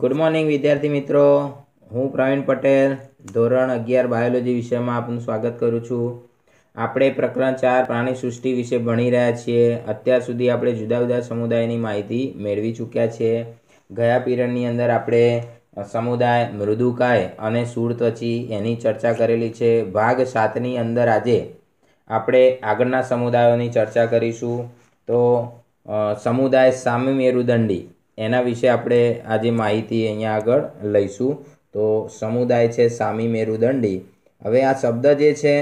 good morning વિદ્યાર્થી મિત્રો હું પ્રવીણ પટેલ ધોરણ અગિયાર બાયોલોજી વિષયમાં આપનું સ્વાગત કરું છું આપણે પ્રકરણ ચાર પ્રાણી સૃષ્ટિ વિશે ભણી રહ્યા છીએ અત્યાર સુધી આપણે જુદા જુદા સમુદાયની માહિતી મેળવી ચૂક્યા છીએ ગયા પીરિયડની અંદર આપણે સમુદાય મૃદુકાય અને સૂળત્વચી એની ચર્ચા કરેલી છે ભાગ સાતની અંદર આજે આપણે આગળના સમુદાયોની ચર્ચા કરીશું તો સમુદાય સામ્ય મેરુદંડી એના વિશે આપણે આજે માહિતી અહીંયા આગળ લઈશું તો સમુદાય છે સામી મેરુદંડી હવે આ શબ્દ જે છે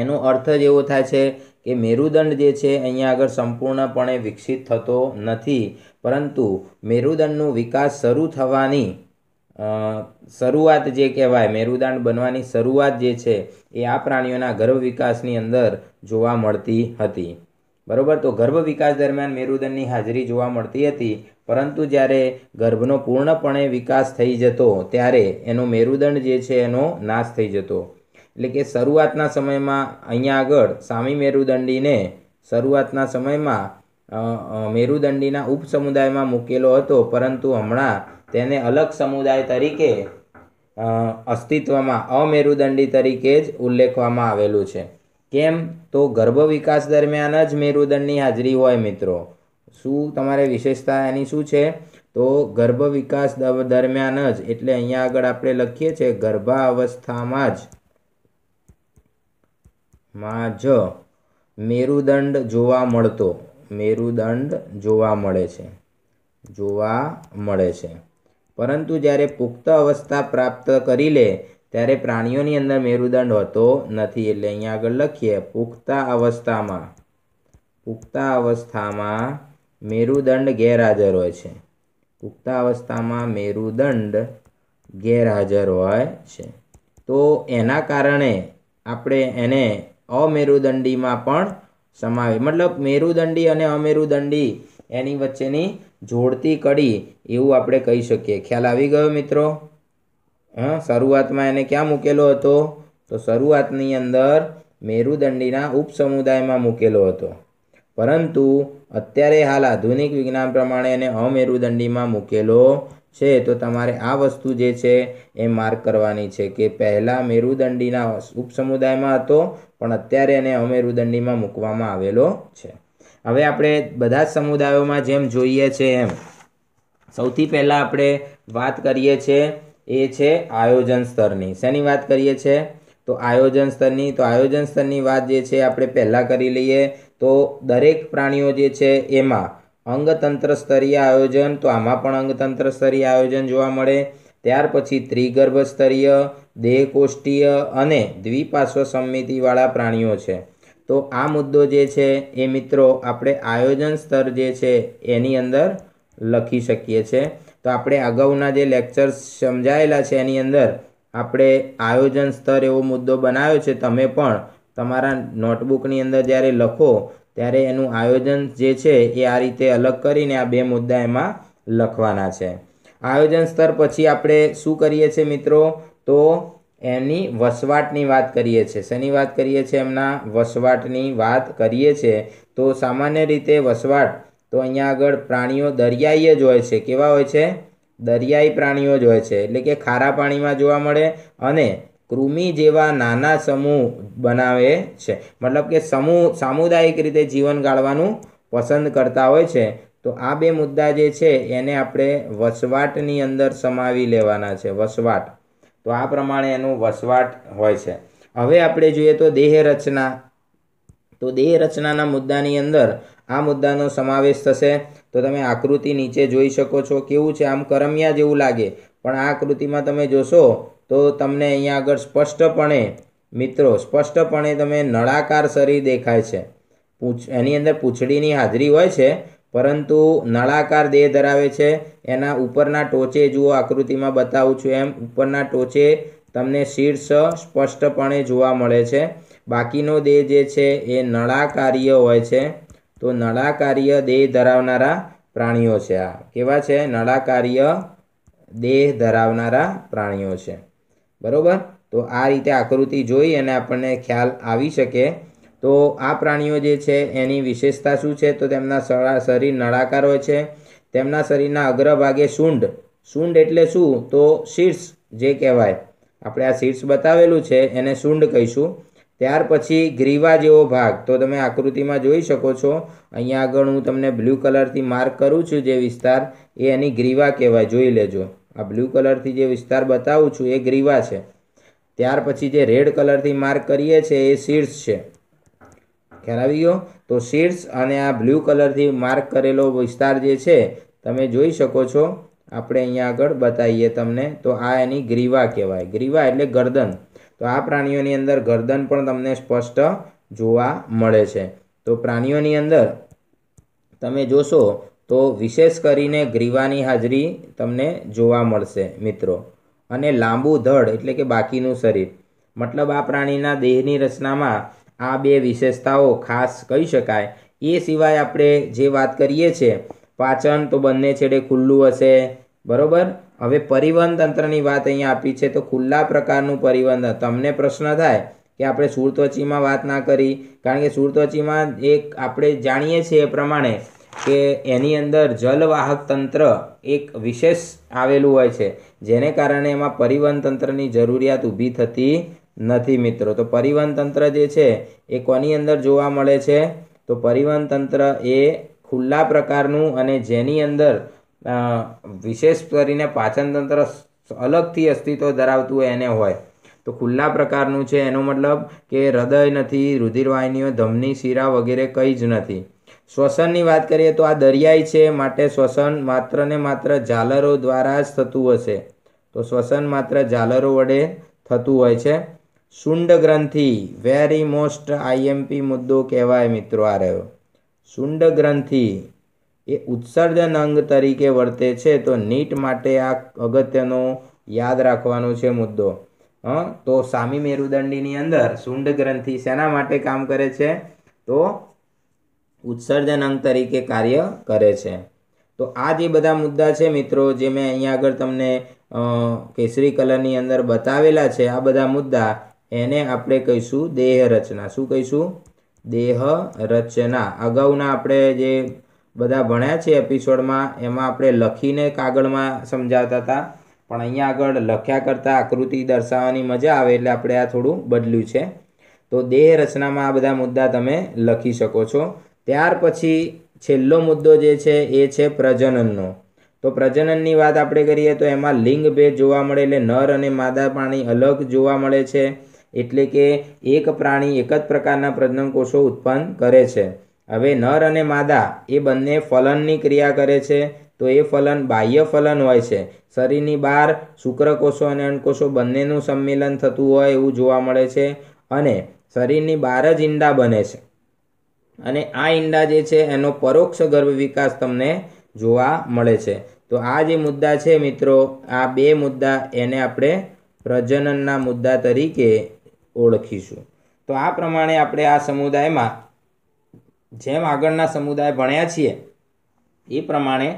એનો અર્થ જ એવો થાય છે કે મેરુદંડ જે છે અહીંયા આગળ સંપૂર્ણપણે વિકસિત થતો નથી પરંતુ મેરુદંડનો વિકાસ શરૂ થવાની શરૂઆત જે કહેવાય મેરુદંડ બનવાની શરૂઆત જે છે એ આ પ્રાણીઓના ગર્ભ વિકાસની અંદર જોવા મળતી હતી બરોબર તો ગર્ભ વિકાસ દરમિયાન મેરુદંડની હાજરી જોવા મળતી હતી પરંતુ જ્યારે ગર્ભનો પૂર્ણપણે વિકાસ થઈ જતો ત્યારે એનો મેરુદંડ જે છે એનો નાશ થઈ જતો એટલે કે શરૂઆતના સમયમાં અહીંયા આગળ સામી મેરુદંડીને શરૂઆતના સમયમાં મેરુદંડીના ઉપસમુદાયમાં મૂકેલો હતો પરંતુ હમણાં તેને અલગ સમુદાય તરીકે અસ્તિત્વમાં અમેરુદંડી તરીકે જ ઉલ્લેખવામાં આવેલું છે કેમ તો ગર્ભ વિકાસ દરમિયાન જ મેરુદંડની હાજરી હોય મિત્રો શું તમારે વિશેષતા એની શું છે તો ગર્ભ વિકાસ દરમિયાન જ એટલે અહીંયા આગળ આપણે લખીએ છીએ ગર્ભાવસ્થામાં જ માં જ મેરુદંડ જોવા મળતો મેરુદંડ જોવા મળે છે જોવા મળે છે પરંતુ જ્યારે પુખ્ત અવસ્થા પ્રાપ્ત કરી લે ત્યારે પ્રાણીઓની અંદર મેરુદંડ હોતો નથી એટલે અહીંયા આગળ લખીએ પુખ્તા અવસ્થામાં પુખ્તા અવસ્થામાં મેરુદંડ ગેરહાજર હોય છે પુખ્તા અવસ્થામાં મેરુદંડ ગેરહાજર હોય છે તો એના કારણે આપણે એને અમેરુદંડીમાં પણ સમાવે મતલબ મેરુદંડી અને અમેરુદંડી એની વચ્ચેની જોડતી કડી એવું આપણે કહી શકીએ ખ્યાલ આવી ગયો મિત્રો હા શરૂઆતમાં એને ક્યાં મૂકેલો હતો તો શરૂઆતની અંદર મેરુદંડીના ઉપસમુદાયમાં મૂકેલો હતો પરંતુ અત્યારે હાલ આધુનિક વિજ્ઞાન પ્રમાણે એને અમેરુદંડીમાં મૂકેલો છે તો તમારે આ વસ્તુ જે છે એ માર્ક કરવાની છે કે પહેલાં મેરુદંડીના ઉપસમુદાયમાં હતો પણ અત્યારે એને અમેરુદંડીમાં મૂકવામાં આવેલો છે હવે આપણે બધા જ સમુદાયોમાં જેમ જોઈએ છે એમ સૌથી પહેલાં આપણે વાત કરીએ છીએ એ છે આયોજન સ્તરની શેની વાત કરીએ છીએ તો આયોજન સ્તરની તો આયોજન સ્તરની વાત જે છે આપણે પહેલાં કરી લઈએ તો દરેક પ્રાણીઓ જે છે એમાં અંગતંત્ર સ્તરીય આયોજન તો આમાં પણ અંગતંત્ર સ્તરીય આયોજન જોવા મળે ત્યાર પછી ત્રિગર્ભ સ્તરીય દેહકોષ્ઠીય અને દ્વિપાશ્વ સમિતિવાળા પ્રાણીઓ છે તો આ મુદ્દો જે છે એ મિત્રો આપણે આયોજન સ્તર જે છે એની અંદર લખી શકીએ છીએ તો આપણે અગાઉના જે લેક્ચર્સ સમજાયેલા છે એની અંદર આપણે આયોજન સ્તર એવો મુદ્દો બનાવ્યો છે તમે પણ તમારા નોટબુકની અંદર જ્યારે લખો ત્યારે એનું આયોજન જે છે એ આ રીતે અલગ કરીને આ બે મુદ્દા એમાં લખવાના છે આયોજન સ્તર પછી આપણે શું કરીએ છીએ મિત્રો તો એની વસવાટની વાત કરીએ છીએ શેની વાત કરીએ છીએ એમના વસવાટની વાત કરીએ છીએ તો સામાન્ય રીતે વસવાટ તો અહીંયા આગળ પ્રાણીઓ દરિયાઈ જ હોય છે કેવા હોય છે દરિયાઈ પ્રાણીઓ જ હોય છે એટલે કે ખારા પાણીમાં જોવા મળે અને કૃમિ જેવા નાના સમૂહ બનાવે છે મતલબ કે સમૂહ સામુદાયિક રીતે જીવન ગાળવાનું પસંદ કરતા હોય છે તો આ બે મુદ્દા જે છે એને આપણે વસવાટની અંદર સમાવી લેવાના છે વસવાટ તો આ પ્રમાણે એનું વસવાટ હોય છે હવે આપણે જોઈએ તો દેહ રચના તો દેહ રચનાના મુદ્દાની અંદર આ મુદ્દાનો સમાવેશ થશે તો તમે આકૃતિ નીચે જોઈ શકો છો કેવું છે આમ કરમિયા જેવું લાગે પણ આ આકૃતિમાં તમે જોશો તો તમને અહીંયા આગળ સ્પષ્ટપણે મિત્રો સ્પષ્ટપણે તમે નળાકાર શરીર દેખાય છે પૂછ એની અંદર પૂંછડીની હાજરી હોય છે પરંતુ નળાકાર દેહ ધરાવે છે એના ઉપરના ટોચે જુઓ આકૃતિમાં બતાવું છું એમ ઉપરના ટોચે તમને શીર્ષ સ્પષ્ટપણે જોવા મળે છે બાકીનો દેહ જે છે એ નળાકાર્ય હોય છે તો નળાકાર્ય દેહ ધરાવનારા પ્રાણીઓ છે આ કેવા છે નળાકાર્ય દેહ ધરાવનારા પ્રાણીઓ છે બરાબર તો આ રીતે આકૃતિ જોઈ અને આપણને ખ્યાલ આવી શકે તો આ પ્રાણીઓ જે છે એની વિશેષતા શું છે તો તેમના શરીર નળાકાર હોય છે તેમના શરીરના અગ્રભાગે સૂંઢ સૂંઢ એટલે શું તો શીર્ષ જે કહેવાય આપણે આ શીર્ષ બતાવેલું છે એને સૂંઢ કહીશું ત્યાર પછી ગ્રીવા જેવો ભાગ તો તમે આકૃતિમાં જોઈ શકો છો અહીંયા આગળ હું તમને બ્લુ કલરથી માર્ક કરું છું જે વિસ્તાર એ એની ગ્રીવા કહેવાય જોઈ લેજો આ બ્લુ કલરથી જે વિસ્તાર બતાવું છું એ ગ્રીવા છે ત્યાર પછી જે રેડ કલરથી માર્ક કરીએ છીએ એ શીર્ષ છે ખ્યાલ આવી ગયો તો શીર્ષ અને આ બ્લુ કલરથી માર્ક કરેલો વિસ્તાર જે છે તમે જોઈ શકો છો આપણે અહીંયા આગળ બતાવીએ તમને તો આ એની ગ્રીવા કહેવાય ગ્રીવા એટલે ગરદન તો આ પ્રાણીઓની અંદર ગરદન પણ તમને સ્પષ્ટ જોવા મળે છે તો પ્રાણીઓની અંદર તમે જોશો તો વિશેષ કરીને ગ્રીવાની હાજરી તમને જોવા મળશે મિત્રો અને લાંબુ ધડ એટલે કે બાકીનું શરીર મતલબ આ પ્રાણીના દેહની રચનામાં આ બે વિશેષતાઓ ખાસ કહી શકાય એ સિવાય આપણે જે વાત કરીએ છીએ પાચન તો બંને છેડે ખુલ્લું હશે બરોબર હવે પરિવહન તંત્રની વાત અહીંયા આપી છે તો ખુલ્લા પ્રકારનું પરિવહન તમને પ્રશ્ન થાય કે આપણે સુરતોચીમાં વાત ના કરી કારણ કે સુરતોચીમાં એક આપણે જાણીએ છીએ એ પ્રમાણે કે એની અંદર જલવાહક તંત્ર એક વિશેષ આવેલું હોય છે જેને કારણે એમાં પરિવહન તંત્રની જરૂરિયાત ઊભી થતી નથી મિત્રો તો પરિવહન તંત્ર જે છે એ કોની અંદર જોવા મળે છે તો પરિવહન તંત્ર એ ખુલ્લા પ્રકારનું અને જેની અંદર વિશેષ કરીને પાચનતંત્ર અલગથી અસ્તિત્વ ધરાવતું હોય એને હોય તો ખુલ્લા પ્રકારનું છે એનો મતલબ કે હૃદય નથી રુધિરવાહિનીઓ ધમની શીરા વગેરે કંઈ જ નથી શ્વસનની વાત કરીએ તો આ દરિયાઈ છે માટે શ્વસન માત્ર ને માત્ર ઝાલરો દ્વારા જ થતું હશે તો શ્વસન માત્ર ઝાલરો વડે થતું હોય છે શુંડ ગ્રંથિ વેરી મોસ્ટ આઈએમપી મુદ્દો કહેવાય મિત્રો આ રહ્યો શુંડ ગ્રંથિ એ ઉત્સર્જન અંગ તરીકે વર્તે છે તો નીટ માટે આ અગત્યનો યાદ રાખવાનો છે મુદ્દો હં તો સામી મેરુદંડીની અંદર સુંડ ગ્રંથિ શેના માટે કામ કરે છે તો ઉત્સર્જન અંગ તરીકે કાર્ય કરે છે તો આ જે બધા મુદ્દા છે મિત્રો જે મેં અહીંયા આગળ તમને કેસરી કલરની અંદર બતાવેલા છે આ બધા મુદ્દા એને આપણે કહીશું દેહ રચના શું કહીશું દેહ રચના અગાઉના આપણે જે બધા ભણ્યા છે એપિસોડમાં એમાં આપણે લખીને કાગળમાં સમજાવતા હતા પણ અહીંયા આગળ લખ્યા કરતાં આકૃતિ દર્શાવવાની મજા આવે એટલે આપણે આ થોડું બદલ્યું છે તો દેહ રચનામાં આ બધા મુદ્દા તમે લખી શકો છો ત્યાર પછી છેલ્લો મુદ્દો જે છે એ છે પ્રજનનનો તો પ્રજનનની વાત આપણે કરીએ તો એમાં લિંગભેદ જોવા મળે એટલે નર અને માદા પ્રાણી અલગ જોવા મળે છે એટલે કે એક પ્રાણી એક જ પ્રકારના પ્રજનન કોષો ઉત્પન્ન કરે છે હવે નર અને માદા એ બંને ફલનની ક્રિયા કરે છે તો એ ફલન બાહ્ય ફલન હોય છે શરીરની બહાર શુક્રકોષો અને અંડકોષો બંનેનું સંમેલન થતું હોય એવું જોવા મળે છે અને શરીરની બહાર જ ઈંડા બને છે અને આ ઈંડા જે છે એનો પરોક્ષ ગર્ભ વિકાસ તમને જોવા મળે છે તો આ જે મુદ્દા છે મિત્રો આ બે મુદ્દા એને આપણે પ્રજનનના મુદ્દા તરીકે ઓળખીશું તો આ પ્રમાણે આપણે આ સમુદાયમાં જેમ આગળના સમુદાય ભણ્યા છીએ એ પ્રમાણે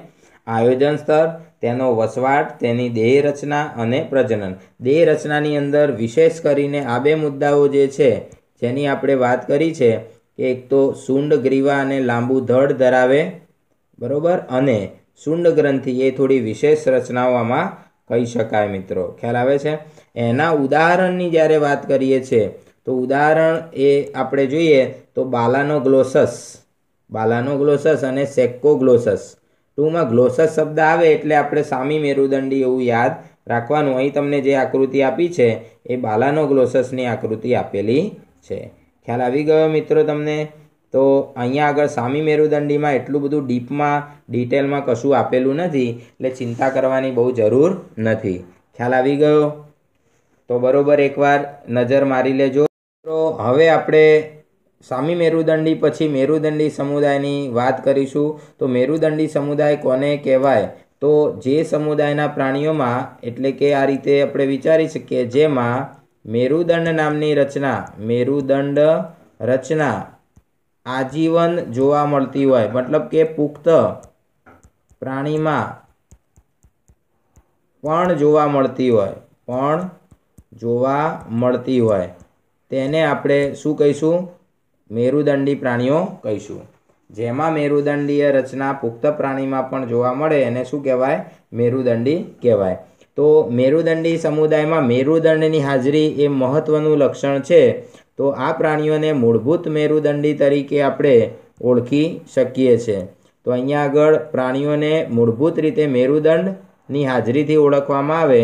આયોજન સ્તર તેનો વસવાટ તેની દેહ રચના અને પ્રજનન દેહ રચનાની અંદર વિશેષ કરીને આ બે મુદ્દાઓ જે છે જેની આપણે વાત કરી છે કે એક તો સૂંડ ગ્રીવા અને લાંબુ ધડ ધરાવે બરાબર અને સૂંડ ગ્રંથિ એ થોડી વિશેષ રચનાઓમાં કહી શકાય મિત્રો ખ્યાલ આવે છે એના ઉદાહરણની જ્યારે વાત કરીએ છીએ તો ઉદાહરણ એ આપણે જોઈએ તો બાલાનો ગ્લોસસ બાલાનો ગ્લોસસ અને સેક્કો ગ્લોસસ ટૂંકમાં ગ્લોસસ શબ્દ આવે એટલે આપણે સામી મેરુદંડી એવું યાદ રાખવાનું અહીં તમને જે આકૃતિ આપી છે એ બાલાનો ગ્લોસસની આકૃતિ આપેલી છે ખ્યાલ આવી ગયો મિત્રો તમને તો અહીંયા આગળ સામી મેરુદંડીમાં એટલું બધું ડીપમાં ડિટેલમાં કશું આપેલું નથી એટલે ચિંતા કરવાની બહુ જરૂર નથી ખ્યાલ આવી ગયો તો બરોબર એકવાર નજર મારી લેજો તો હવે આપણે સામી મેરુદંડી પછી મેરુદંડી સમુદાયની વાત કરીશું તો મેરુદંડી સમુદાય કોને કહેવાય તો જે સમુદાયના પ્રાણીઓમાં એટલે કે આ રીતે આપણે વિચારી શકીએ જેમાં મેરુદંડ નામની રચના મેરુદંડ રચના આજીવન જોવા મળતી હોય મતલબ કે પુખ્ત પ્રાણીમાં પણ જોવા મળતી હોય પણ જોવા મળતી હોય તેને આપણે શું કહીશું મેરુદંડી પ્રાણીઓ કહીશું જેમાં મેરુદંડીય રચના પુખ્ત પ્રાણીમાં પણ જોવા મળે એને શું કહેવાય મેરુદંડી કહેવાય તો મેરુદંડી સમુદાયમાં મેરુદંડની હાજરી એ મહત્વનું લક્ષણ છે તો આ પ્રાણીઓને મૂળભૂત મેરુદંડી તરીકે આપણે ઓળખી શકીએ છીએ તો અહીંયા આગળ પ્રાણીઓને મૂળભૂત રીતે મેરુદંડની હાજરીથી ઓળખવામાં આવે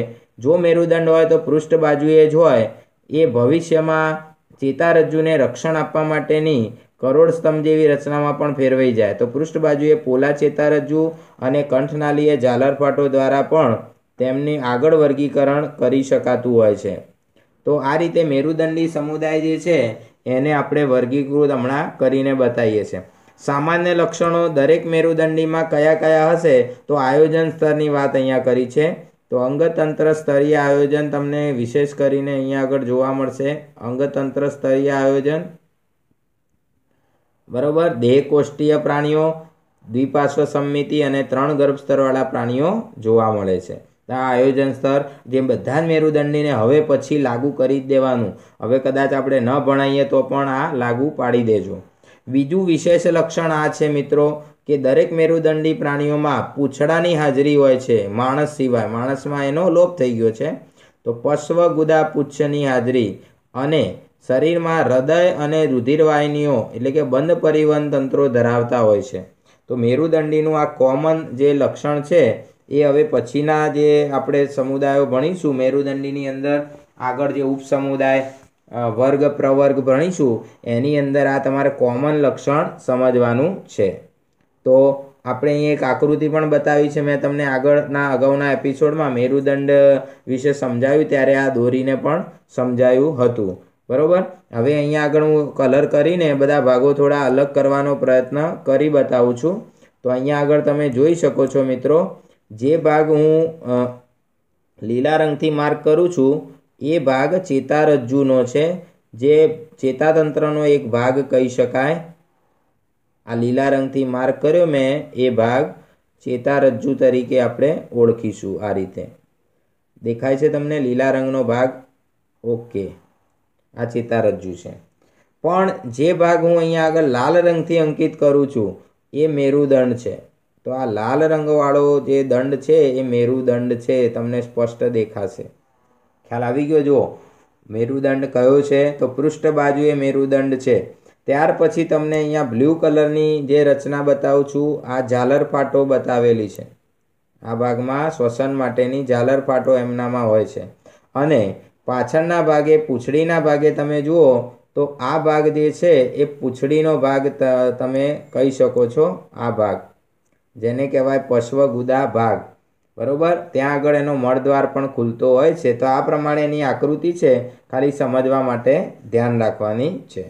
જો મેરુદંડ હોય તો પૃષ્ઠ બાજુએ જ હોય એ ભવિષ્યમાં ચેતારજ્જુને રક્ષણ આપવા માટેની કરોડ સ્તંભ જેવી રચનામાં પણ ફેરવાઈ જાય તો પૃષ્ઠ બાજુએ પોલા ચેતારજ્જુ અને કંઠનાલીએ ઝાલરફાટો દ્વારા પણ તેમની આગળ વર્ગીકરણ કરી શકાતું હોય છે તો આ રીતે મેરુદંડી સમુદાય જે છે એને આપણે વર્ગીકૃત હમણાં કરીને બતાવીએ છીએ સામાન્ય લક્ષણો દરેક મેરુદંડીમાં કયા કયા હશે તો આયોજન સ્તરની વાત અહીંયા કરી છે તો અંગતંત્ર સ્તરીય આયોજન તમને વિશેષ કરીને અહીંયા આગળ જોવા મળશે અંગતંત્ર સ્તરીય આયોજન બરોબર દેહકોષ્ઠીય પ્રાણીઓ દ્વિપાર્શ્વ સમિતિ અને ત્રણ ગર્ભસ્તરવાળા પ્રાણીઓ જોવા મળે છે આ આયોજન સ્તર જે બધા જ મેરુદંડીને હવે પછી લાગુ કરી જ દેવાનું હવે કદાચ આપણે ન ભણાઈએ તો પણ આ લાગુ પાડી દેજો બીજું વિશેષ લક્ષણ આ છે મિત્રો કે દરેક મેરુદંડી પ્રાણીઓમાં પૂંછડાની હાજરી હોય છે માણસ સિવાય માણસમાં એનો લોપ થઈ ગયો છે તો પશ્વ ગુદા પૂચ્છની હાજરી અને શરીરમાં હૃદય અને રુધિરવાહિનીઓ એટલે કે બંધ પરિવહન તંત્રો ધરાવતા હોય છે તો મેરુદંડીનું આ કોમન જે લક્ષણ છે એ હવે પછીના જે આપણે સમુદાયો ભણીશું મેરુદંડીની અંદર આગળ જે ઉપસમુદાય વર્ગ પ્રવર્ગ ભણીશું એની અંદર આ તમારે કોમન લક્ષણ સમજવાનું છે તો આપણે અહીં એક આકૃતિ પણ બતાવી છે મેં તમને આગળના અગાઉના એપિસોડમાં મેરુદંડ વિશે સમજાવ્યું ત્યારે આ દોરીને પણ સમજાયું હતું બરાબર હવે અહીંયા આગળ હું કલર કરીને બધા ભાગો થોડા અલગ કરવાનો પ્રયત્ન કરી બતાવું છું તો અહીંયા આગળ તમે જોઈ શકો છો મિત્રો જે ભાગ હું લીલા રંગથી માર્ક કરું છું એ ભાગ ચેતારજ્જુનો છે જે ચેતાતંત્રનો એક ભાગ કહી શકાય આ લીલા રંગથી માર્ક કર્યો મેં એ ભાગ ચેતારજ્જુ તરીકે આપણે ઓળખીશું આ રીતે દેખાય છે તમને લીલા રંગનો ભાગ ઓકે આ ચેતારજ્જુ છે પણ જે ભાગ હું અહીંયા આગળ લાલ રંગથી અંકિત કરું છું એ મેરુદંડ છે તો આ લાલ રંગવાળો જે દંડ છે એ મેરુદંડ છે તમને સ્પષ્ટ દેખાશે ખ્યાલ આવી ગયો જુઓ મેરુદંડ કયો છે તો પૃષ્ઠ બાજુએ મેરુદંડ છે ત્યાર પછી તમને અહીંયા બ્લુ કલરની જે રચના બતાવું છું આ ઝાલરપાટો બતાવેલી છે આ ભાગમાં શ્વસન માટેની ઝાલરપાટો એમનામાં હોય છે અને પાછળના ભાગે પૂંછડીના ભાગે તમે જુઓ તો આ ભાગ જે છે એ પૂંછડીનો ભાગ તમે કહી શકો છો આ ભાગ જેને કહેવાય પશ્વગુદા ભાગ બરાબર ત્યાં આગળ એનો મળદ્વાર પણ ખુલતો હોય છે તો આ પ્રમાણે એની આકૃતિ છે ખાલી સમજવા માટે ધ્યાન રાખવાની છે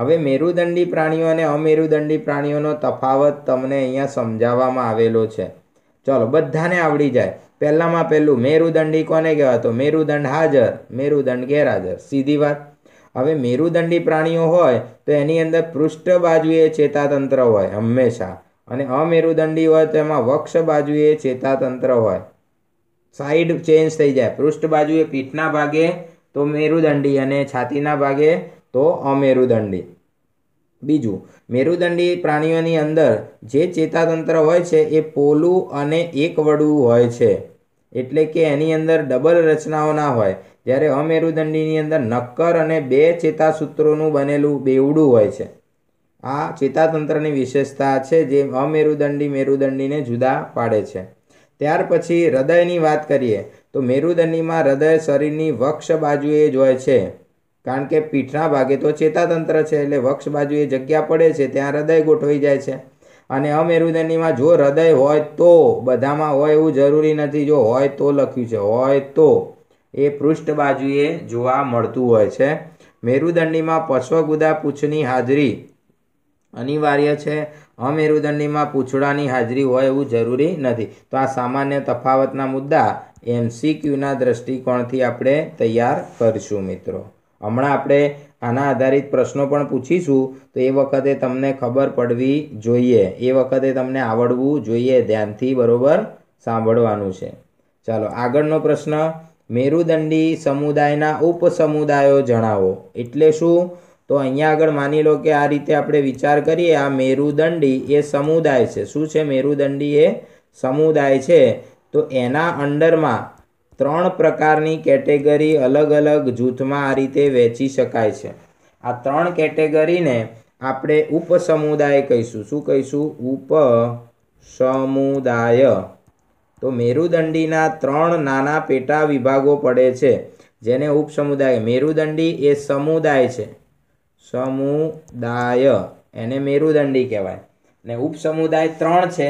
હવે મેરુદંડી પ્રાણીઓ અને અમેરુદંડી પ્રાણીઓનો તફાવત તમને અહીંયા સમજાવવામાં આવેલો છે ચલો બધાને આવડી જાય પહેલામાં પહેલું મેરુદંડી કોને કહેવાય તો મેરુદંડ હાજર મેરુદંડ ગેરહાજર સીધી વાત હવે મેરુદંડી પ્રાણીઓ હોય તો એની અંદર પૃષ્ઠ બાજુએ ચેતાતંત્ર હોય હંમેશા અને અમેરુદંડી હોય તો એમાં વક્ષ બાજુએ ચેતાતંત્ર હોય સાઈડ ચેન્જ થઈ જાય પૃષ્ઠ બાજુએ પીઠના ભાગે તો મેરુદંડી અને છાતીના ભાગે તો અમેરુદંડી બીજું મેરુદંડી પ્રાણીઓની અંદર જે ચેતાતંત્ર હોય છે એ પોલું અને એકવડું હોય છે એટલે કે એની અંદર ડબલ રચનાઓના હોય જ્યારે અમેરુદંડીની અંદર નક્કર અને બે ચેતાસૂત્રોનું બનેલું બેવડું હોય છે આ ચેતાતંત્રની વિશેષતા છે જે અમેરુદંડી મેરુદંડીને જુદા પાડે છે ત્યાર પછી હૃદયની વાત કરીએ તો મેરુદંડીમાં હૃદય શરીરની વક્ષ બાજુએ જ હોય છે કારણ કે પીઠના ભાગે તો ચેતાતંત્ર છે એટલે વક્ષ બાજુ એ જગ્યા પડે છે ત્યાં હૃદય ગોઠવાઈ જાય છે અને અમેરુદંડીમાં જો હૃદય હોય તો બધામાં હોય એવું જરૂરી નથી જો હોય તો લખ્યું છે હોય તો એ પૃષ્ઠ બાજુએ જોવા મળતું હોય છે મેરુદંડીમાં પશ્વગુદા પૂછની હાજરી અનિવાર્ય છે અમેરુદંડીમાં પૂછડાની હાજરી હોય એવું જરૂરી નથી તો આ સામાન્ય તફાવતના મુદ્દા એમસીક્યુના દ્રષ્ટિકોણથી આપણે તૈયાર કરીશું મિત્રો હમણાં આપણે આના આધારિત પ્રશ્નો પણ પૂછીશું તો એ વખતે તમને ખબર પડવી જોઈએ એ વખતે તમને આવડવું જોઈએ ધ્યાનથી બરોબર સાંભળવાનું છે ચાલો આગળનો પ્રશ્ન મેરુદંડી સમુદાયના ઉપસમુદાયો જણાવો એટલે શું તો અહીંયા આગળ માની લો કે આ રીતે આપણે વિચાર કરીએ આ મેરુદંડી એ સમુદાય છે શું છે મેરુદંડી એ સમુદાય છે તો એના અંડરમાં ત્રણ પ્રકારની કેટેગરી અલગ અલગ જૂથમાં આ રીતે વહેંચી શકાય છે આ ત્રણ કેટેગરીને આપણે ઉપસમુદાય કહીશું શું કહીશું ઉપસમુદાય તો મેરુદંડીના ત્રણ નાના પેટા વિભાગો પડે છે જેને ઉપસમુદાય મેરુદંડી એ સમુદાય છે સમુદાય એને મેરુદંડી કહેવાય ને ઉપસમુદાય ત્રણ છે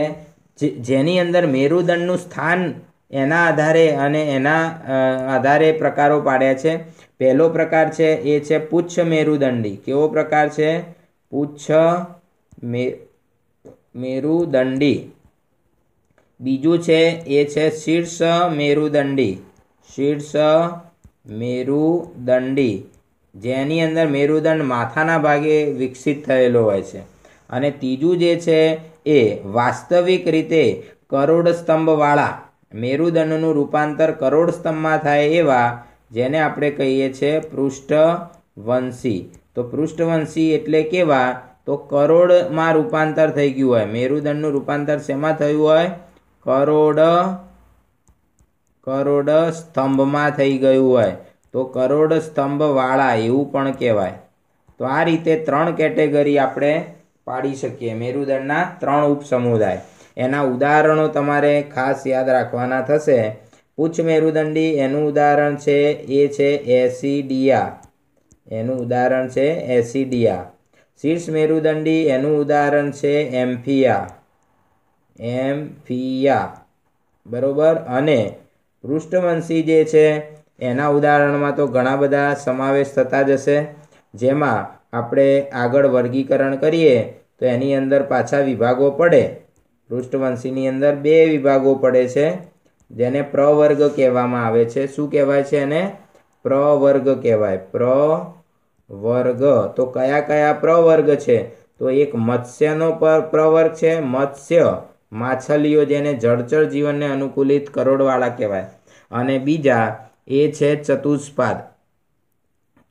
જેની અંદર મેરુદંડનું સ્થાન એના આધારે અને એના આધારે પ્રકારો પાડ્યા છે પહેલો પ્રકાર છે એ છે પુચ્છ મેરુદંડી કેવો પ્રકાર છે પુચ્છ મે મેરુદંડી બીજું છે એ છે શીર્ષ મેરુદંડી શીર્ષ મેરુદંડી જેની અંદર મેરુદંડ માથાના ભાગે વિકસિત થયેલો હોય છે અને ત્રીજું જે છે એ વાસ્તવિક રીતે કરોડસ્તંભવાળા મેરુદંડનું રૂપાંતર કરોડ સ્તંભમાં થાય એવા જેને આપણે કહીએ છીએ પૃષ્ઠવંશી તો પૃષ્ઠવંશી એટલે કેવા તો કરોડમાં રૂપાંતર થઈ ગયું હોય મેરુદંડનું રૂપાંતર શેમાં થયું હોય કરોડ કરોડ સ્તંભમાં થઈ ગયું હોય તો કરોડ સ્તંભવાળા એવું પણ કહેવાય તો આ રીતે ત્રણ કેટેગરી આપણે પાડી શકીએ મેરુદંડના ત્રણ ઉપસમુદાય એના ઉદાહરણો તમારે ખાસ યાદ રાખવાના થશે ઉચ્ચ મેરુદંડી એનું ઉદાહરણ છે એ છે એસિડિયા એનું ઉદાહરણ છે એસિડિયા શીર્ષ મેરુદંડી એનું ઉદાહરણ છે એમ્ફિયા એમ્ફિયા બરોબર અને પૃષ્ઠવંશી જે છે એના ઉદાહરણમાં તો ઘણા બધા સમાવેશ થતા જશે જેમાં આપણે આગળ વર્ગીકરણ કરીએ તો એની અંદર પાછા વિભાગો પડે પૃષ્ઠવંશીની અંદર બે વિભાગો પડે છે જેને પ્રવર્ગ કહેવામાં આવે છે શું કહેવાય છે એને પ્રવર્ગ કહેવાય પ્રવર્ગ તો કયા કયા પ્રવર્ગ છે તો એક મત્સ્યનો પ્રવર્ગ છે મત્સ્ય માછલીઓ જેને જળચર જીવનને અનુકૂલિત કરોડવાળા કહેવાય અને બીજા એ છે ચતુષ્પાદ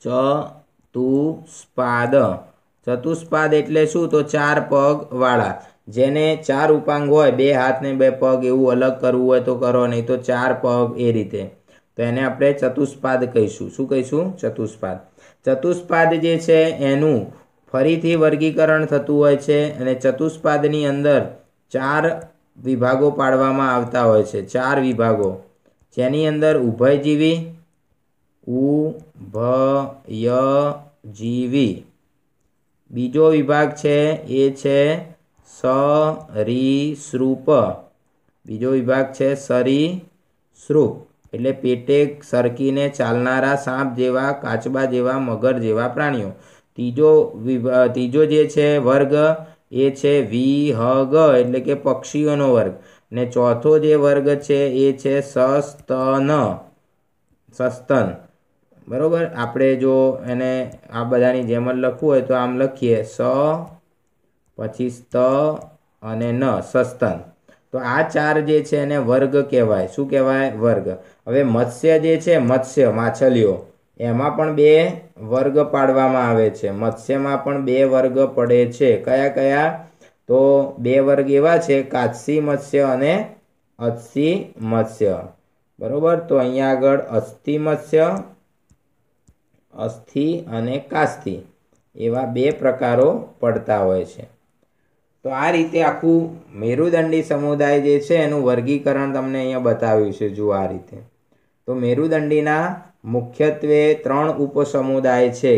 ચતુષ્પાદ ચતુષ્પાદ એટલે શું તો ચાર પગવાળા જેને ચાર ઉપાંગ હોય બે હાથ ને બે પગ એવું અલગ કરવું હોય તો કરો નહીં તો ચાર પગ એ રીતે તો એને આપણે ચતુષ્પાદ કહીશું શું કહીશું ચતુષ્પાદ ચતુષ્પાદ જે છે એનું ફરીથી વર્ગીકરણ થતું હોય છે અને ચતુષ્પાદની અંદર ચાર વિભાગો પાડવામાં આવતા હોય છે ચાર વિભાગો જેની અંદર ઉભયજીવી ઉભયજીવી બીજો વિભાગ છે એ છે સ સરીસૃપ બીજો વિભાગ છે સરીસૃપ એટલે પેટે સરકીને ચાલનારા સાપ જેવા કાચબા જેવા મગર જેવા પ્રાણીઓ ત્રીજો ત્રીજો જે છે વર્ગ એ છે વિહગ એટલે કે પક્ષીઓનો વર્ગ ને ચોથો જે વર્ગ છે એ છે સસ્તન સસ્તન બરાબર આપણે જો એને આ બધાની જેમ જ લખવું હોય તો આમ લખીએ સ પછી સ્ત અને ન સસ્તન તો આ ચાર જે છે એને વર્ગ કહેવાય શું કહેવાય વર્ગ હવે મત્સ્ય જે છે મત્સ્ય માછલીઓ એમાં પણ બે વર્ગ પાડવામાં આવે છે મત્સ્યમાં પણ બે વર્ગ પડે છે કયા કયા તો બે વર્ગ એવા છે કાચસી મત્સ્ય અને અસ્થિ મત્સ્ય બરોબર તો અહીંયા આગળ અસ્થિ મત્સ્ય અસ્થિ અને કાસ્થિ એવા બે પ્રકારો પડતા હોય છે તો આ રીતે આખું મેરુદંડી સમુદાય જે છે એનું વર્ગીકરણ તમને અહીંયા બતાવ્યું છે જુઓ આ રીતે તો મેરુદંડીના મુખ્યત્વે ત્રણ ઉપસમુદાય છે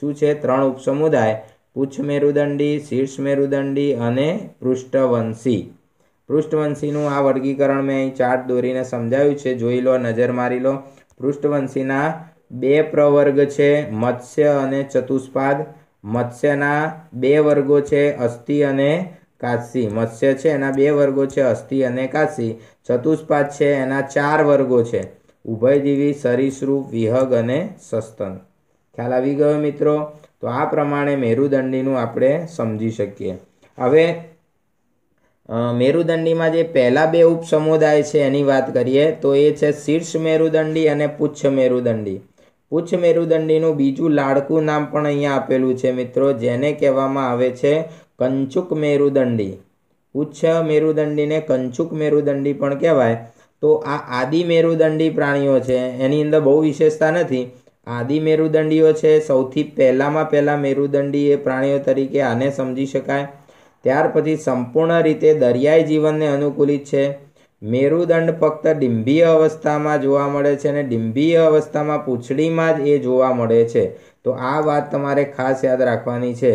શું છે ત્રણ ઉપસમુદાય પૂચ્છ મેરુદંડી શીર્ષ મેરુદંડી અને પૃષ્ઠવંશી પૃષ્ઠવંશીનું આ વર્ગીકરણ મેં અહીં ચાર્ટ દોરીને સમજાવ્યું છે જોઈ લો નજર મારી લો પૃષ્ઠવંશીના બે પ્રવર્ગ છે મત્સ્ય અને ચતુષ્પાદ મત્સ્યના બે વર્ગો છે અસ્થિ અને કાશી મત્સ્ય છે એના બે વર્ગો છે અસ્થિ અને કાશી ચતુષ્પાદ છે એના ચાર વર્ગો છે ઉભયજીવી સરીસૃપ વિહગ અને સસ્તન ખ્યાલ આવી ગયો મિત્રો તો આ પ્રમાણે મેરુદંડીનું આપણે સમજી શકીએ હવે મેરુદંડીમાં જે પહેલા બે ઉપસમુદાય છે એની વાત કરીએ તો એ છે શીર્ષ મેરુદંડી અને પુચ્છ મેરુદંડી ઉચ્ચ મેરુદંડીનું બીજું લાડકું નામ પણ અહીંયા આપેલું છે મિત્રો જેને કહેવામાં આવે છે કંચુક મેરુદંડી ઉચ્ચ મેરુદંડીને કંચુક મેરુદંડી પણ કહેવાય તો આ આદિ મેરુદંડી પ્રાણીઓ છે એની અંદર બહુ વિશેષતા નથી આદિ મેરુદંડીઓ છે સૌથી પહેલામાં પહેલાં મેરુદંડી એ પ્રાણીઓ તરીકે આને સમજી શકાય ત્યાર પછી સંપૂર્ણ રીતે દરિયાઈ જીવનને અનુકૂલિત છે મેરુદંડ ફક્ત ડિંભીય અવસ્થામાં જોવા મળે છે અને ડિંભીય અવસ્થામાં પૂંછડીમાં જ એ જોવા મળે છે તો આ વાત તમારે ખાસ યાદ રાખવાની છે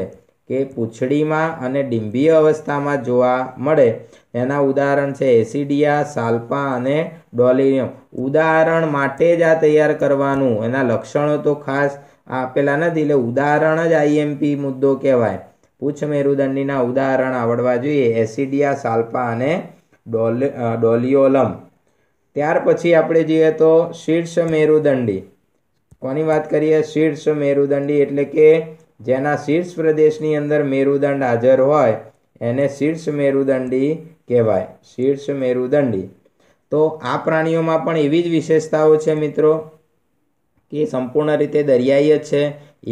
કે પૂંછડીમાં અને ડિંભીય અવસ્થામાં જોવા મળે એના ઉદાહરણ છે એસિડિયા સાલ્પા અને ડોલિનિયમ ઉદાહરણ માટે જ આ તૈયાર કરવાનું એના લક્ષણો તો ખાસ આપેલા નથી એટલે ઉદાહરણ જ આઈએમપી મુદ્દો કહેવાય પૂછ મેરુદંડીના ઉદાહરણ આવડવા જોઈએ એસિડિયા સાલ્પા અને ડોલિયોલમ ત્યાર પછી આપણે જોઈએ તો શીર્ષ મેરુદંડી કોની વાત કરીએ શીર્ષ મેરુદંડી એટલે કે જેના શીર્ષ પ્રદેશની અંદર મેરુદંડ હાજર હોય એને શીર્ષ મેરુદંડી કહેવાય શીર્ષ મેરુદંડી તો આ પ્રાણીઓમાં પણ એવી જ વિશેષતાઓ છે મિત્રો કે સંપૂર્ણ રીતે દરિયાઈ જ છે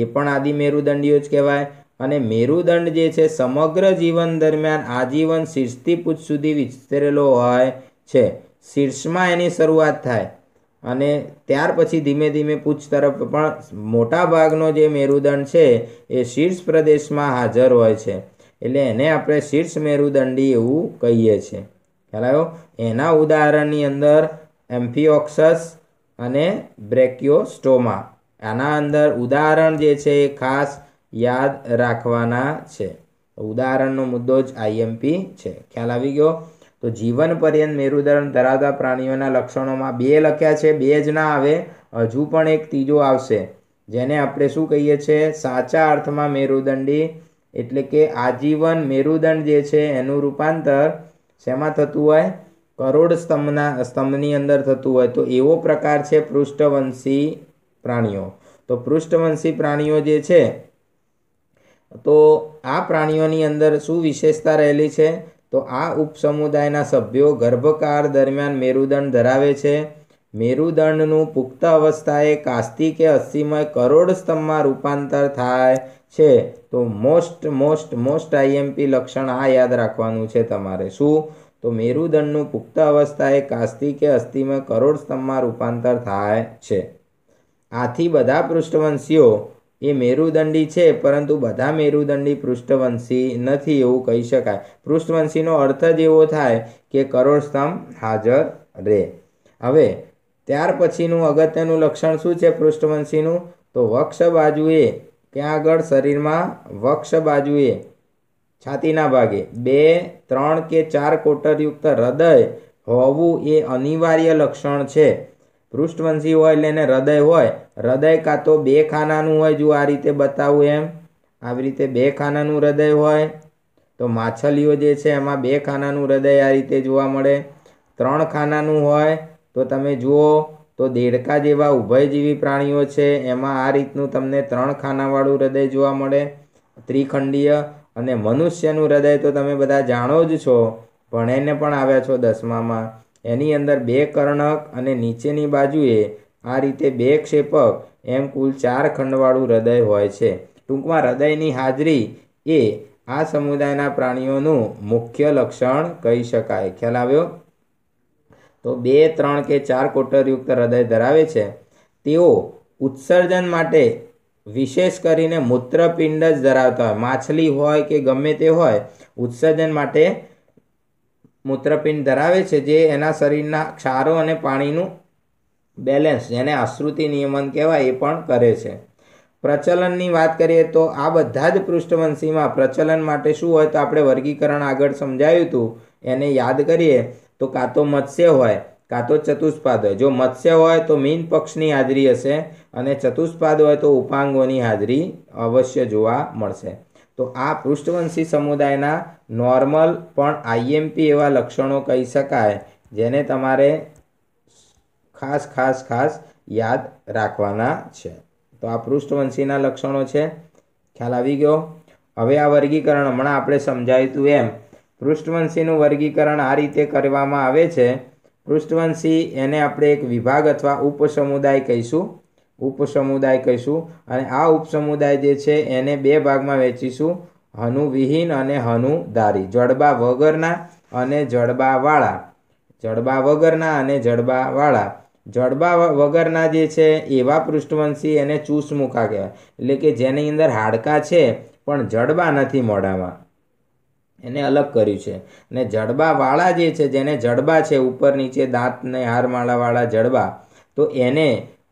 એ પણ આદિ મેરુદંડીઓ જ કહેવાય અને મેરુદંડ જે છે સમગ્ર જીવન દરમિયાન આજીવન શીર્ષથી પૂછ સુધી વિસ્તરેલો હોય છે શીર્ષમાં એની શરૂઆત થાય અને ત્યાર પછી ધીમે ધીમે પૂછ તરફ પણ મોટા ભાગનો જે મેરુદંડ છે એ શીર્ષ પ્રદેશમાં હાજર હોય છે એટલે એને આપણે શીર્ષ મેરુદંડી એવું કહીએ છીએ ખ્યાલ આવ્યો એના ઉદાહરણની અંદર એમ્ફિઓક્સસ અને બ્રેક્યોસ્ટોમા આના અંદર ઉદાહરણ જે છે એ ખાસ યાદ રાખવાના છે ઉદાહરણનો મુદ્દો જ આઈએમપી છે ખ્યાલ આવી ગયો તો જીવન પર્યંત મેરુદંડ ધરાવતા પ્રાણીઓના લક્ષણોમાં બે લખ્યા છે બે જ ના આવે હજુ પણ એક ત્રીજો આવશે જેને આપણે શું કહીએ છીએ સાચા અર્થમાં મેરુદંડી એટલે કે આજીવન મેરુદંડ જે છે એનું રૂપાંતર શેમાં થતું હોય કરોડ સ્તંભના સ્તંભની અંદર થતું હોય તો એવો પ્રકાર છે પૃષ્ઠવંશી પ્રાણીઓ તો પૃષ્ઠવંશી પ્રાણીઓ જે છે તો આ પ્રાણીઓની અંદર શું વિશેષતા રહેલી છે તો આ ઉપસમુદાયના સભ્યો ગર્ભકાળ દરમિયાન મેરુદંડ ધરાવે છે મેરુદંડનું પુખ્ત અવસ્થાએ કાસ્તી કે અસ્થિમય કરોડ સ્તંભમાં રૂપાંતર થાય છે તો મોસ્ટ મોસ્ટ મોસ્ટ આઈએમપી લક્ષણ આ યાદ રાખવાનું છે તમારે શું તો મેરુદંડનું પુખ્ત અવસ્થાએ કાસ્તી કે અસ્થિમય કરોડ સ્તંભમાં રૂપાંતર થાય છે આથી બધા પૃષ્ઠવંશીઓ એ મેરુદંડી છે પરંતુ બધા મેરુદંડી પૃષ્ઠવંશી નથી એવું કહી શકાય પૃષ્ઠવંશીનો અર્થ જ એવો થાય કે કરોડસ્તંભ હાજર રહે હવે ત્યાર પછીનું અગત્યનું લક્ષણ શું છે પૃષ્ઠવંશીનું તો વક્ષ બાજુએ ક્યાં આગળ શરીરમાં વક્ષ બાજુએ છાતીના ભાગે બે ત્રણ કે ચાર કોટરયુક્ત હૃદય હોવું એ અનિવાર્ય લક્ષણ છે પૃષ્ઠવંશી હોય એટલે એને હૃદય હોય હૃદય કાં તો બે ખાનાનું હોય જો આ રીતે બતાવું એમ આવી રીતે બે ખાનાનું હૃદય હોય તો માછલીઓ જે છે એમાં બે ખાનાનું હૃદય આ રીતે જોવા મળે ત્રણ ખાનાનું હોય તો તમે જુઓ તો દેડકા જેવા ઉભયજીવી પ્રાણીઓ છે એમાં આ રીતનું તમને ત્રણ ખાનાવાળું હૃદય જોવા મળે ત્રિખંડીય અને મનુષ્યનું હૃદય તો તમે બધા જાણો જ છો ભણેને પણ આવ્યા છો દસમામાં એની અંદર બે કર્ણક અને નીચેની બાજુએ આ રીતે બે ક્ષેપક એમ કુલ ચાર ખંડવાળું હૃદય હોય છે ટૂંકમાં હૃદયની હાજરી એ આ સમુદાયના પ્રાણીઓનું મુખ્ય લક્ષણ કહી શકાય ખ્યાલ આવ્યો તો બે ત્રણ કે ચાર કોટરયુક્ત હૃદય ધરાવે છે તેઓ ઉત્સર્જન માટે વિશેષ કરીને મૂત્રપિંડ જ ધરાવતા હોય માછલી હોય કે ગમે તે હોય ઉત્સર્જન માટે મૂત્રપિંડ ધરાવે છે જે એના શરીરના ક્ષારો અને પાણીનું બેલેન્સ જેને આશ્રુતિ નિયમન કહેવાય એ પણ કરે છે પ્રચલનની વાત કરીએ તો આ બધા જ પૃષ્ઠવંશીમાં પ્રચલન માટે શું હોય તો આપણે વર્ગીકરણ આગળ સમજાયું હતું એને યાદ કરીએ તો કાં તો મત્સ્ય હોય કાં તો ચતુષ્પાદ હોય જો મત્સ્ય હોય તો મીન પક્ષની હાજરી હશે અને ચતુષ્પાદ હોય તો ઉપાંગોની હાજરી અવશ્ય જોવા મળશે તો આ પૃષ્ઠવંશી સમુદાયના નોર્મલ પણ આઈએમપી એવા લક્ષણો કહી શકાય જેને તમારે ખાસ ખાસ ખાસ યાદ રાખવાના છે તો આ પૃષ્ઠવંશીના લક્ષણો છે ખ્યાલ આવી ગયો હવે આ વર્ગીકરણ હમણાં આપણે સમજાયું હતું એમ પૃષ્ઠવંશીનું વર્ગીકરણ આ રીતે કરવામાં આવે છે પૃષ્ઠવંશી એને આપણે એક વિભાગ અથવા ઉપસમુદાય કહીશું ઉપસમુદાય કહીશું અને આ ઉપસમુદાય જે છે એને બે ભાગમાં વહેંચીશું હનુવિહીન અને હનુધારી જડબા વગરના અને જડબાવાળા જડબા વગરના અને જડબાવાળા જડબા વગરના જે છે એવા પૃષ્ઠવંશી એને ચૂસમુખા કહેવાય એટલે કે જેની અંદર હાડકાં છે પણ જડબા નથી મોઢામાં એને અલગ કર્યું છે અને જડબાવાળા જે છે જેને જડબા છે ઉપર નીચે દાંતને હારમાળાવાળા જડબા તો એને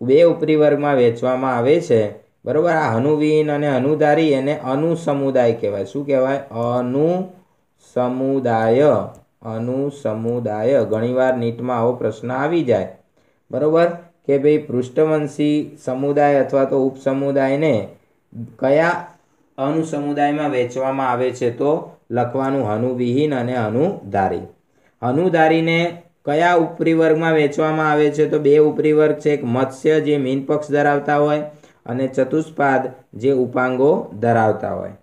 બે ઉપરીવર્ગમાં વેચવામાં આવે છે બરાબર આ હનુવિહીન અને અનુધારી એને અનુસમુદાય કહેવાય શું કહેવાય અનુ સમુદાય અનુસમુદાય ઘણીવાર નીટમાં આવો પ્રશ્ન આવી જાય બરાબર કે ભાઈ પૃષ્ઠવંશી સમુદાય અથવા તો ઉપસમુદાયને કયા અનુસમુદાયમાં વેચવામાં આવે છે તો લખવાનું હનુવિહીન અને અનુધારી હનુધારીને કયા ઉપરી વર્ગમાં વેચવામાં આવે છે તો બે ઉપરી વર્ગ છે એક મત્સ્ય જે મીન પક્ષ ધરાવતા હોય અને ચતુષ્પાદ જે ઉપાંગો ધરાવતા હોય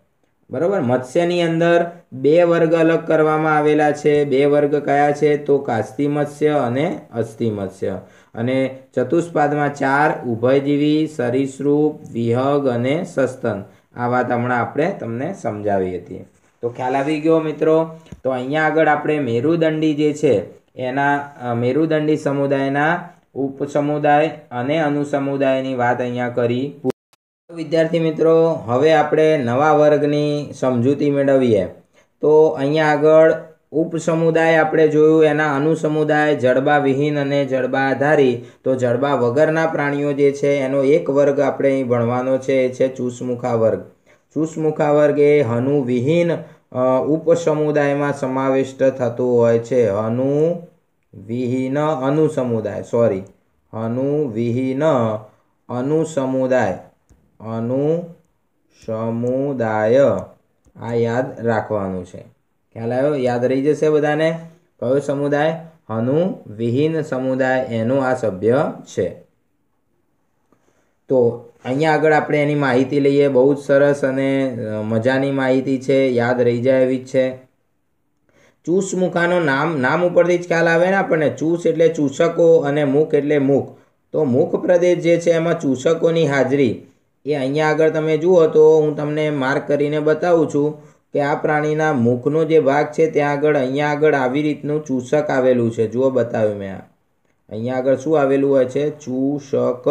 બરાબર મત્સ્યની અંદર બે વર્ગ અલગ કરવામાં આવેલા છે બે વર્ગ કયા છે તો કાસ્તી મત્સ્ય અને અસ્થિ મત્સ્ય અને ચતુષ્પાદમાં ચાર ઉભયજીવી સરિસૃપ વિહગ અને સસ્તન આ વાત હમણાં આપણે તમને સમજાવી હતી તો ખ્યાલ આવી ગયો મિત્રો તો અહીંયા આગળ આપણે મેરુદંડી જે છે એના મેરુદંડી સમુદાયના ઉપસમુદાય અને અનુસમુદાયની વાત અહીંયા કરી વિદ્યાર્થી મિત્રો હવે આપણે નવા વર્ગની સમજૂતી મેળવીએ તો અહીંયા આગળ ઉપસમુદાય આપણે જોયું એના અનુસમુદાય જડબા વિહીન અને જડબા આધારી તો જડબા વગરના પ્રાણીઓ જે છે એનો એક વર્ગ આપણે અહીં ભણવાનો છે એ છે ચૂસમુખા વર્ગ ચૂસમુખા વર્ગ એ હનુ વિહીન ઉપસમુદાયમાં સમાવિષ્ટ થતું હોય છે હનુ વિહીન અનુસમુદાય સોરી હનુ વિહીન અનુસમુદાય સમુદાય આ યાદ રાખવાનું છે ખ્યાલ આવ્યો યાદ રહી જશે બધાને કયો સમુદાય હનુ વિહીન સમુદાય એનું આ સભ્ય છે તો અહીંયા આગળ આપણે એની માહિતી લઈએ બહુ જ સરસ અને મજાની માહિતી છે યાદ રહી જાય એવી જ છે ચૂસ મુખાનો નામ નામ ઉપરથી જ ખ્યાલ આવે ને આપણને ચૂસ એટલે ચૂષકો અને મુખ એટલે મુખ તો મુખ પ્રદેશ જે છે એમાં ચૂષકોની હાજરી એ અહીંયા આગળ તમે જુઓ તો હું તમને માર્ક કરીને બતાવું છું કે આ પ્રાણીના મુખનો જે ભાગ છે ત્યાં આગળ અહીંયા આગળ આવી રીતનું ચૂષક આવેલું છે જુઓ બતાવ્યું મેં અહીંયા આગળ શું આવેલું હોય છે ચૂષક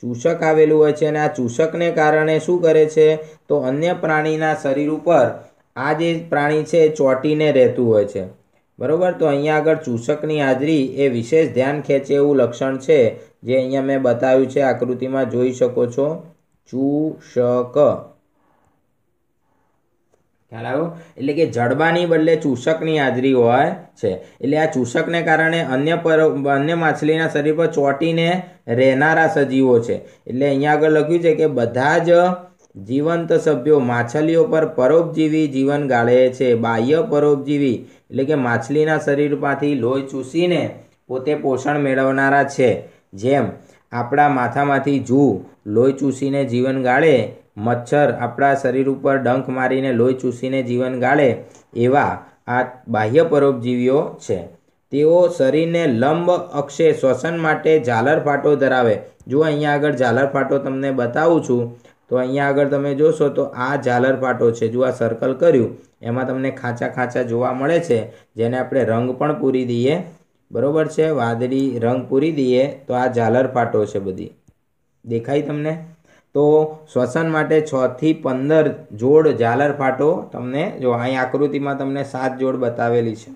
ચૂષક આવેલું હોય છે અને આ ચૂષકને કારણે શું કરે છે તો અન્ય પ્રાણીના શરીર ઉપર આ જે પ્રાણી છે એ ચોંટીને રહેતું હોય છે બરાબર તો અહીંયા આગળ ચૂષકની હાજરી એ વિશેષ ધ્યાન ખેંચે એવું લક્ષણ છે જે અહીંયા મેં બતાવ્યું છે આકૃતિમાં જોઈ શકો છો ચૂષક ખ્યાલ આવ્યો એટલે કે જડબાની બદલે ચૂષકની હાજરી હોય છે એટલે આ ચૂષકને કારણે અન્ય પર અન્ય માછલીના શરીર પર ચોંટીને રહેનારા સજીવો છે એટલે અહીંયા આગળ લખ્યું છે કે બધા જ જીવંત સભ્યો માછલીઓ પર પરોપજીવી જીવન ગાળે છે બાહ્ય પરોપજીવી એટલે કે માછલીના શરીરમાંથી લોહી ચૂસીને પોતે પોષણ મેળવનારા છે જેમ આપણા માથામાંથી જૂ લોહી ચૂસીને જીવન ગાળે મચ્છર આપણા શરીર ઉપર ડંખ મારીને લોહી ચૂસીને જીવન ગાળે એવા આ બાહ્ય પરોપજીવીઓ છે તેઓ શરીરને લંબ અક્ષે શ્વસન માટે ઝાલર ફાટો ધરાવે જો અહીંયા આગળ ઝાલર ફાટો તમને બતાવું છું તો અહીંયા આગળ તમે જોશો તો આ ઝાલર ફાટો છે જો આ સર્કલ કર્યું એમાં તમને ખાંચા ખાંચા જોવા મળે છે જેને આપણે રંગ પણ પૂરી દઈએ બરોબર છે વાદળી રંગ પૂરી દઈએ તો આ ઝાલર ફાટો છે બધી દેખાય તમને તો શ્વસન માટે છથી પંદર જોડ ઝાલર ફાટો તમને જો અહીં આકૃતિમાં તમને સાત જોડ બતાવેલી છે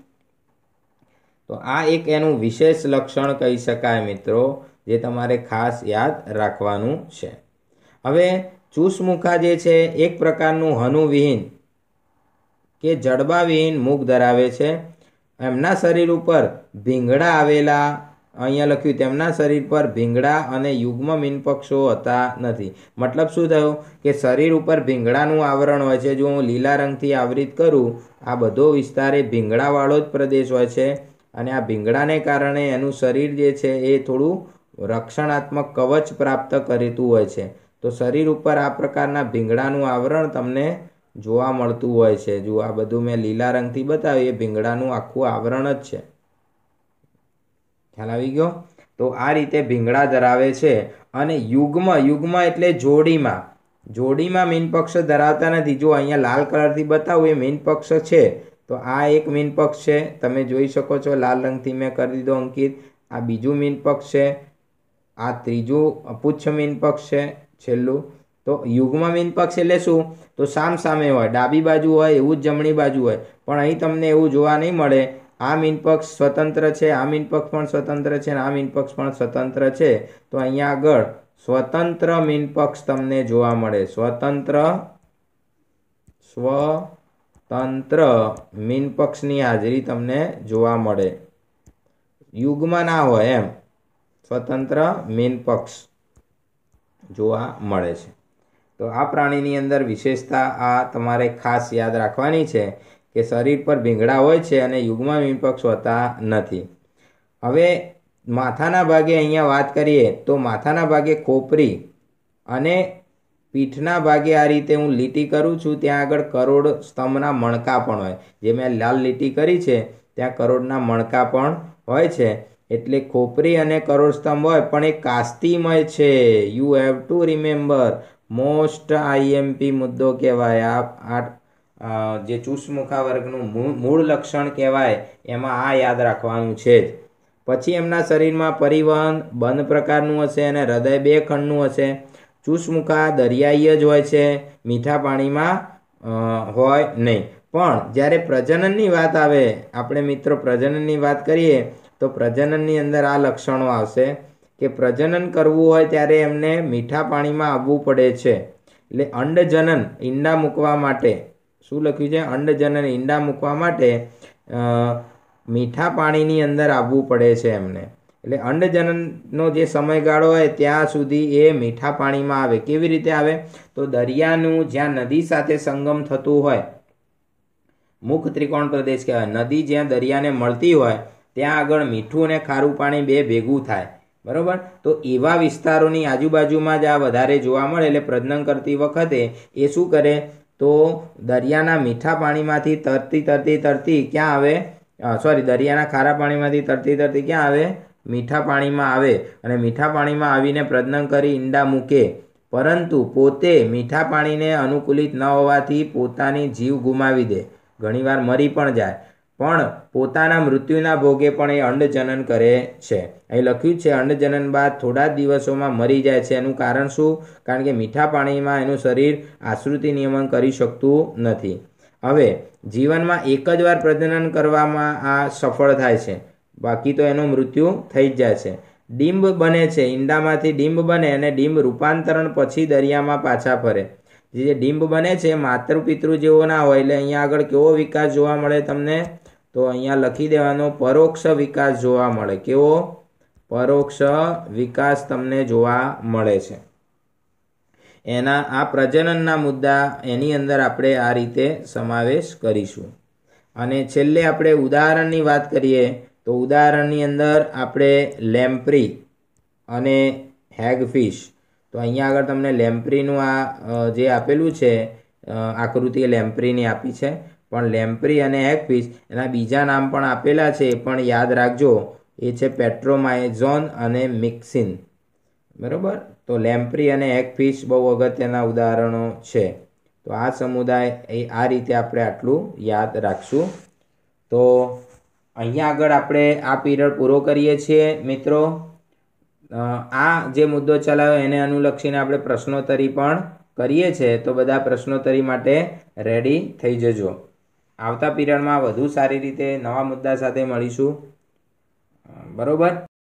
તો આ એક એનું વિશેષ લક્ષણ કહી શકાય મિત્રો જે તમારે ખાસ યાદ રાખવાનું છે હવે ચૂસમુખા જે છે એક પ્રકારનું હનુવિહીન કે જડબાવિહીન મુખ ધરાવે છે એમના શરીર ઉપર ભીંગડા આવેલા અહીંયા લખ્યું તેમના શરીર પર ભીંગડા અને યુગ્મ મીનપક્ષો હતા નથી મતલબ શું થયું કે શરીર ઉપર ભીંગડાનું આવરણ હોય છે જો હું લીલા રંગથી આવરિત કરું આ બધો વિસ્તાર એ ભીંગડાવાળો જ પ્રદેશ હોય છે અને આ ભીંગડાને કારણે એનું શરીર જે છે એ થોડું રક્ષણાત્મક કવચ પ્રાપ્ત કરતું હોય છે તો શરીર ઉપર આ પ્રકારના ભીંગડાનું આવરણ તમને જોવા મળતું હોય છે જો આ બધું મેં લીલા રંગથી બતાવ્યું એ ભીંગડાનું આખું આવરણ જ છે ખ્યાલ આવી ગયો તો આ રીતે ભીંગડા ધરાવે છે અને યુગ્મ યુગ્મ એટલે જોડીમાં જોડીમાં મીનપક્ષ પક્ષ ધરાવતા નથી જો અહીંયા લાલ કલરથી બતાવું એ મીનપક્ષ છે તો આ એક મીનપક્ષ છે તમે જોઈ શકો છો લાલ રંગથી મેં કરી દીધો અંકિત આ બીજું મીનપક્ષ છે આ ત્રીજું અપુચ્છ મીનપક્ષ છે છેલ્લું તો યુગ્મ મીનપક્ષ પક્ષ એટલે શું તો સામ સામે હોય ડાબી બાજુ હોય એવું જ જમણી બાજુ હોય પણ અહીં તમને એવું જોવા નહીં મળે આમ ઇનપક્ષ સ્વતંત્ર છે આમ ઇનપક્ષ પણ સ્વતંત્ર છે અને આમ ઇનપક્ષ પણ સ્વતંત્ર છે તો અહીંયા આગળ સ્વતંત્ર મીનપક્ષ તમને જોવા મળે સ્વતંત્ર સ્વતંત્ર મીનપક્ષની હાજરી તમને જોવા મળે યુગમાં ના હોય એમ સ્વતંત્ર મીન પક્ષ જોવા મળે છે તો આ પ્રાણીની અંદર વિશેષતા આ તમારે ખાસ યાદ રાખવાની છે કે શરીર પર ભીંગડા હોય છે અને યુગમાં વિપક્ષ હોતા નથી હવે માથાના ભાગે અહીંયા વાત કરીએ તો માથાના ભાગે ખોપરી અને પીઠના ભાગે આ રીતે હું લીટી કરું છું ત્યાં આગળ કરોડ સ્તંભના મણકા પણ હોય જે મેં લાલ લીટી કરી છે ત્યાં કરોડના મણકા પણ હોય છે એટલે ખોપરી અને કરોડ સ્તંભ હોય પણ એ કાસ્તીમય છે you have to remember most IMP મુદ્દો કહેવાય આ જે ચૂસમુખા વર્ગનું મૂળ લક્ષણ કહેવાય એમાં આ યાદ રાખવાનું છે જ પછી એમના શરીરમાં પરિવહન બંધ પ્રકારનું હશે અને હૃદય બે ખંડનું હશે ચૂસમુખા દરિયાઈ જ હોય છે મીઠા પાણીમાં હોય નહીં પણ જ્યારે પ્રજનનની વાત આવે આપણે મિત્રો પ્રજનનની વાત કરીએ તો પ્રજનનની અંદર આ લક્ષણો આવશે કે પ્રજનન કરવું હોય ત્યારે એમને મીઠા પાણીમાં આવવું પડે છે એટલે અંડજનન ઈંડા મૂકવા માટે શું લખ્યું છે અંડજનન ઈંડા મૂકવા માટે મીઠા પાણીની અંદર આવવું પડે છે એમને એટલે અંડજનનનો જે સમયગાળો હોય ત્યાં સુધી એ મીઠા પાણીમાં આવે કેવી રીતે આવે તો દરિયાનું જ્યાં નદી સાથે સંગમ થતું હોય મુખ ત્રિકોણ પ્રદેશ કહેવાય નદી જ્યાં દરિયાને મળતી હોય ત્યાં આગળ મીઠું અને ખારું પાણી બે ભેગું થાય બરાબર તો એવા વિસ્તારોની આજુબાજુમાં જ આ વધારે જોવા મળે એટલે પ્રજનન કરતી વખતે એ શું કરે તો દરિયાના મીઠા પાણીમાંથી તરતી તરતી તરતી ક્યાં આવે સોરી દરિયાના ખારા પાણીમાંથી તરતી તરતી ક્યાં આવે મીઠા પાણીમાં આવે અને મીઠા પાણીમાં આવીને પ્રજનન કરી ઈંડા મૂકે પરંતુ પોતે મીઠા પાણીને અનુકૂલિત ન હોવાથી પોતાની જીવ ગુમાવી દે ઘણીવાર મરી પણ જાય પણ પોતાના મૃત્યુના ભોગે પણ એ અંડજનન કરે છે અહીં લખ્યું છે અંડજનન બાદ થોડા જ દિવસોમાં મરી જાય છે એનું કારણ શું કારણ કે મીઠા પાણીમાં એનું શરીર આશ્રુતિ નિયમન કરી શકતું નથી હવે જીવનમાં એક જ વાર પ્રજનન કરવામાં આ સફળ થાય છે બાકી તો એનું મૃત્યુ થઈ જ જાય છે ડિંબ બને છે ઈંડામાંથી ડિંબ બને અને ડિંબ રૂપાંતરણ પછી દરિયામાં પાછા ફરે જે ડિંબ બને છે માતૃ પિતૃ જેવો ના હોય એટલે અહીંયા આગળ કેવો વિકાસ જોવા મળે તમને તો અહીંયા લખી દેવાનો પરોક્ષ વિકાસ જોવા મળે કેવો પરોક્ષ વિકાસ તમને જોવા મળે છે એના આ પ્રજનનના મુદ્દા એની અંદર આપણે આ રીતે સમાવેશ કરીશું અને છેલ્લે આપણે ઉદાહરણની વાત કરીએ તો ઉદાહરણની અંદર આપણે લેમ્પ્રી અને હેગફિશ તો અહીંયા આગળ તમને લેમ્પ્રીનું આ જે આપેલું છે આકૃતિ લેમ્પ્રીની આપી છે પણ લેમ્પ્રી અને હેગફિશ એના બીજા નામ પણ આપેલા છે પણ યાદ રાખજો એ છે પેટ્રોમાઇઝોન અને મિક્સિન બરાબર તો લેમ્પ્રી અને હેગફિશ બહુ અગત્યના ઉદાહરણો છે તો આ સમુદાય એ આ રીતે આપણે આટલું યાદ રાખશું તો અહીંયા આગળ આપણે આ પીરિયડ પૂરો કરીએ છીએ મિત્રો આ જે મુદ્દો ચલાવ્યો એને અનુલક્ષીને આપણે પ્રશ્નોત્તરી પણ કરીએ છીએ તો બધા પ્રશ્નોત્તરી માટે રેડી થઈ જજો આવતા પીરિયડમાં વધુ સારી રીતે નવા મુદ્દા સાથે મળીશું બરાબર